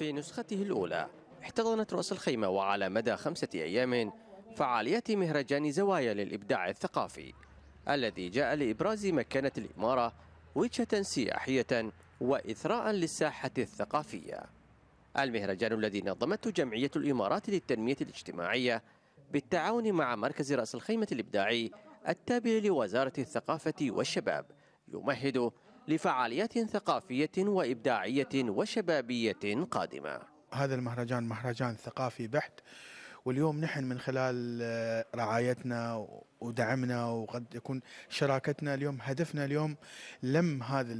في نسخته الأولى احتضنت رأس الخيمة وعلى مدى خمسة أيام فعاليات مهرجان زوايا للإبداع الثقافي الذي جاء لإبراز مكانة الإمارة وجهة سياحية وإثراء للساحة الثقافية المهرجان الذي نظمته جمعية الإمارات للتنمية الاجتماعية بالتعاون مع مركز رأس الخيمة الإبداعي التابع لوزارة الثقافة والشباب يمهد لفعاليات ثقافية وإبداعية وشبابية قادمة هذا المهرجان مهرجان ثقافي بحت واليوم نحن من خلال آه، رعايتنا ودعمنا وقد يكون شراكتنا اليوم هدفنا اليوم لم هذا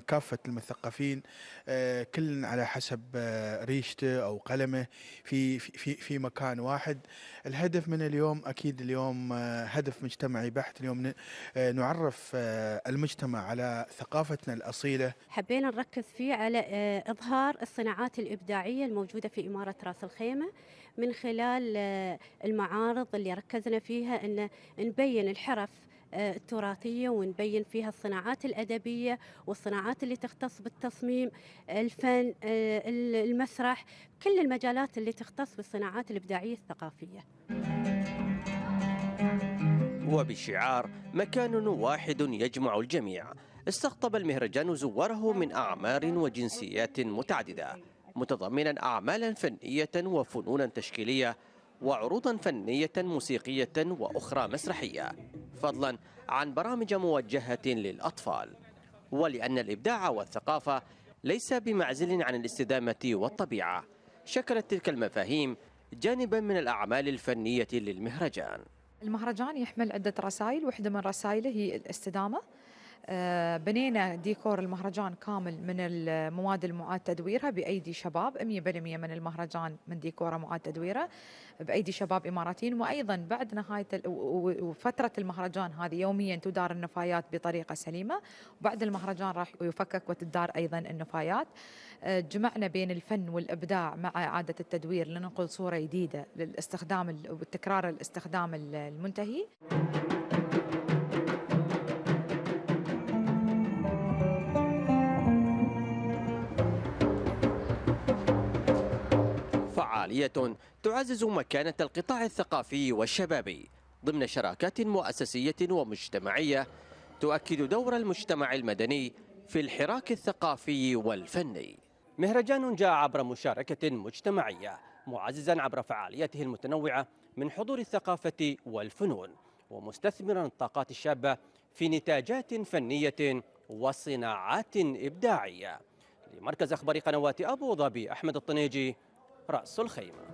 كافة المثقفين آه، كل على حسب آه، ريشته أو قلمه في, في, في مكان واحد الهدف من اليوم أكيد اليوم آه، هدف مجتمعي بحت اليوم نعرف المجتمع على ثقافتنا الأصيلة حبينا نركز فيه على إظهار الصناعات الإبداعية الموجودة في إمارة راس الخيمة من خلال المعارض اللي ركزنا فيها أن نبين الحرف آه، التراثية ونبين فيها الصناعات الأدبية والصناعات اللي تختص بالتصميم الفن آه، المسرح كل المجالات اللي تختص بالصناعات الإبداعية الثقافية وبشعار مكان واحد يجمع الجميع استقطب المهرجان زواره من أعمار وجنسيات متعددة متضمنا أعمالا فنية وفنونا تشكيلية وعروضا فنية موسيقية وأخرى مسرحية فضلا عن برامج موجهة للأطفال ولأن الإبداع والثقافة ليس بمعزل عن الاستدامة والطبيعة شكلت تلك المفاهيم جانبا من الأعمال الفنية للمهرجان المهرجان يحمل عدة رسائل واحدة من رسائله هي الاستدامة آه، بنينا ديكور المهرجان كامل من المواد المعاد تدويرها بأيدي شباب 100% من المهرجان من ديكوره معاد تدويره بأيدي شباب إماراتيين وأيضا بعد نهاية وفترة المهرجان هذه يوميا تدار النفايات بطريقة سليمة وبعد المهرجان راح يفكك وتدار أيضا النفايات آه، جمعنا بين الفن والإبداع مع إعادة التدوير لننقل صورة جديدة للاستخدام والتكرار الاستخدام المنتهي جمعية تعزز مكانة القطاع الثقافي والشبابي ضمن شراكات مؤسسية ومجتمعية تؤكد دور المجتمع المدني في الحراك الثقافي والفني مهرجان جاء عبر مشاركة مجتمعية معززا عبر فعالياته المتنوعة من حضور الثقافة والفنون ومستثمرا الطاقات الشابة في نتاجات فنية وصناعات إبداعية لمركز أخبار قنوات أبو ظبي أحمد الطنيجي رأس الخيمة